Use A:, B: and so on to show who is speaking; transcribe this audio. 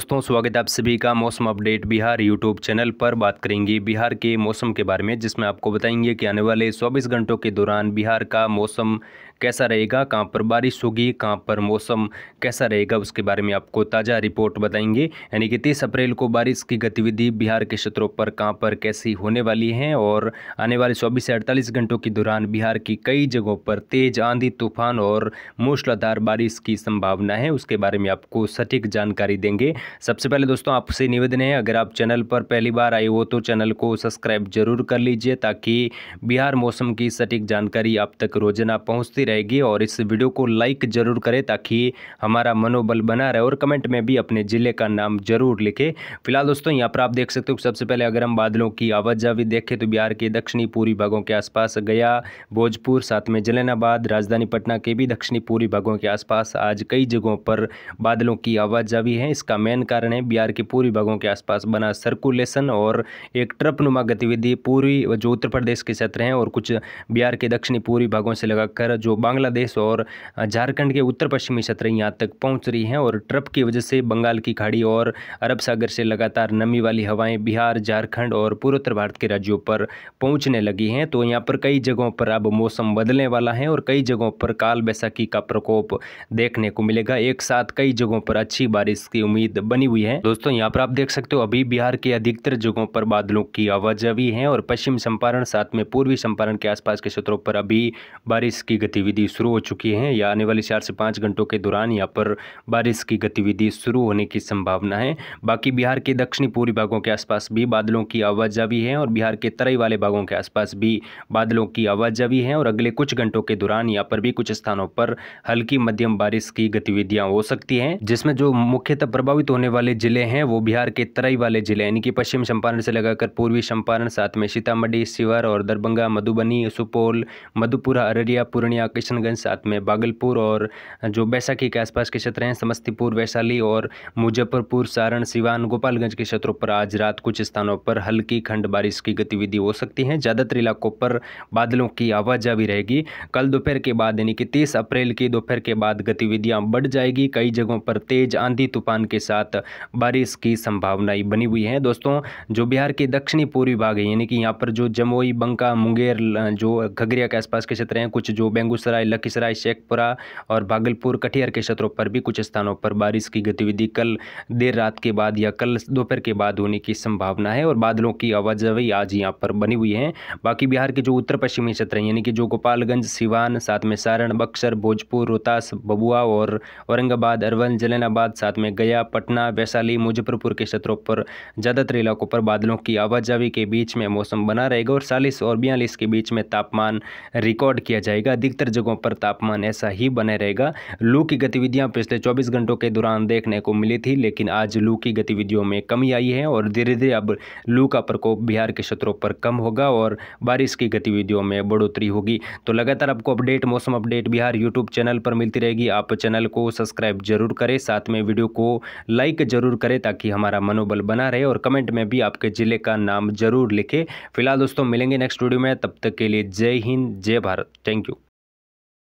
A: दोस्तों स्वागत है आप सभी का मौसम अपडेट बिहार यूट्यूब चैनल पर बात करेंगे बिहार के मौसम के बारे में जिसमें आपको बताएंगे कि आने वाले 24 घंटों के दौरान बिहार का मौसम कैसा रहेगा कहाँ पर बारिश होगी कहाँ पर मौसम कैसा रहेगा उसके बारे में आपको ताज़ा रिपोर्ट बताएंगे यानी कि तीस अप्रैल को बारिश की गतिविधि बिहार के क्षेत्रों पर कहाँ पर कैसी होने वाली है और आने वाले चौबीस से अड़तालीस घंटों के दौरान बिहार की कई जगहों पर तेज आंधी तूफान और मूसलाधार बारिश की संभावना है उसके बारे में आपको सटीक जानकारी देंगे सबसे पहले दोस्तों आपसे निवेदन है अगर आप चैनल पर पहली बार आए हो तो चैनल को सब्सक्राइब जरूर कर लीजिए ताकि बिहार मौसम की सटीक जानकारी आप तक रोजाना पहुँचती रहेगी और इस वीडियो को लाइक ज़रूर करें ताकि हमारा मनोबल बना रहे और कमेंट में भी अपने ज़िले का नाम जरूर लिखे फिलहाल दोस्तों यहाँ पर आप देख सकते हो सबसे पहले अगर हम बादलों की आवाजावी देखें तो बिहार के दक्षिणी पूर्वी भागों के आसपास गया भोजपुर साथ में जलेनाबाद राजधानी पटना के भी दक्षिणी पूर्वी भागों के आसपास आज कई जगहों पर बादलों की आवाजावी है इसका मेन कारण है बिहार के पूर्वी भागों के आसपास बना सर्कुलेशन और एक ट्रपनुमा गतिविधि पूर्वी जो उत्तर प्रदेश के क्षेत्र हैं और कुछ बिहार के दक्षिणी पूर्वी भागों से लगाकर जो बांग्लादेश और झारखंड के उत्तर पश्चिमी क्षेत्र यहाँ तक पहुँच रही हैं और ट्रप की वजह से बंगाल की खाड़ी और अरब सागर से लगातार नमी वाली हवाएं बिहार झारखंड और पूर्वोत्तर भारत के राज्यों पर पहुँचने लगी हैं तो यहाँ पर कई जगहों पर अब मौसम बदलने वाला है और कई जगहों पर काल बैसाखी का प्रकोप देखने को मिलेगा एक साथ कई जगहों पर अच्छी बारिश की उम्मीद बनी हुई है दोस्तों यहाँ पर आप देख सकते हो अभी बिहार के अधिकतर जगहों पर बादलों की आवाजावी है और पश्चिम चंपारण साथ में पूर्वी चंपारण के आसपास के क्षेत्रों पर अभी बारिश की गतिविधि गतिविधि शुरू हो चुकी है या आने वाले चार से पाँच घंटों के दौरान यहाँ पर बारिश की गतिविधि शुरू होने की संभावना है बाकी बिहार के दक्षिणी पूर्वी भागों के आसपास भी बादलों की आवाजावी है और बिहार के तराई वाले भागों के आसपास भी बादलों की आवाजावी है और अगले कुछ घंटों के दौरान यहाँ पर भी कुछ स्थानों पर हल्की मध्यम बारिश की गतिविधियाँ हो सकती हैं जिसमें जो मुख्यतः प्रभावित होने वाले जिले हैं वो बिहार के तराई वाले जिले यानी कि पश्चिम चंपारण से लगाकर पूर्वी चंपारण साथ में सीतामढ़ी शिवर और दरभंगा मधुबनी सुपौल मधुपुरा अररिया पूर्णिया किशनगंज साथ में भागलपुर और जो बैसाखी के आसपास के क्षेत्र हैं समस्तीपुर वैशाली और मुजफ्फरपुर सारण सिवान गोपालगंज के क्षेत्रों पर आज रात कुछ स्थानों पर हल्की खंड बारिश की गतिविधि हो सकती है ज़्यादातर इलाकों पर बादलों की आवाजाही रहेगी कल दोपहर के बाद यानी कि तीस अप्रैल की दोपहर के बाद गतिविधियाँ बढ़ जाएगी कई जगहों पर तेज आंधी तूफान के साथ बारिश की संभावनाएं बनी हुई हैं दोस्तों जो बिहार के दक्षिणी पूर्वी भाग है यानी कि यहाँ पर जो जमुई बंका मुंगेर जो खगड़िया के आसपास के क्षेत्र हैं कुछ जो बेंगू बेगूसराय लखीसराय शेखपुरा और भागलपुर कटिहार के क्षेत्रों पर भी कुछ स्थानों पर बारिश की गतिविधि कल देर रात के बाद या कल दोपहर के बाद होने की संभावना है और बादलों की आवाजाही आज यहाँ पर बनी हुई है बाकी बिहार के जो उत्तर पश्चिमी क्षेत्र हैं यानी कि जो गोपालगंज सिवान साथ में सारण बक्सर भोजपुर रोहतास बबुआ और औरंगाबाद अरवल जलेनाबाद साथ में गया पटना वैशाली मुजफ्फरपुर के क्षेत्रों पर ज़्यादातर इलाकों पर बादलों की आवाजाही के बीच में मौसम बना रहेगा और चालीस और बयालीस के बीच में तापमान रिकॉर्ड किया जाएगा अधिकतर जगहों पर तापमान ऐसा ही बने रहेगा लू की गतिविधियां पिछले चौबीस घंटों के दौरान देखने को मिली थी लेकिन आज लू की गतिविधियों में कमी आई है और धीरे धीरे अब लू का प्रकोप बिहार के क्षेत्रों पर कम होगा और बारिश की गतिविधियों में बढ़ोतरी होगी तो लगातार आपको अपडेट मौसम अपडेट बिहार यूट्यूब चैनल पर मिलती रहेगी आप चैनल को सब्सक्राइब जरूर करें साथ में वीडियो को लाइक जरूर करें ताकि हमारा मनोबल बना रहे और कमेंट में भी आपके ज़िले का नाम जरूर लिखे फिलहाल दोस्तों मिलेंगे नेक्स्ट वीडियो में तब तक के लिए जय हिंद जय भारत थैंक यू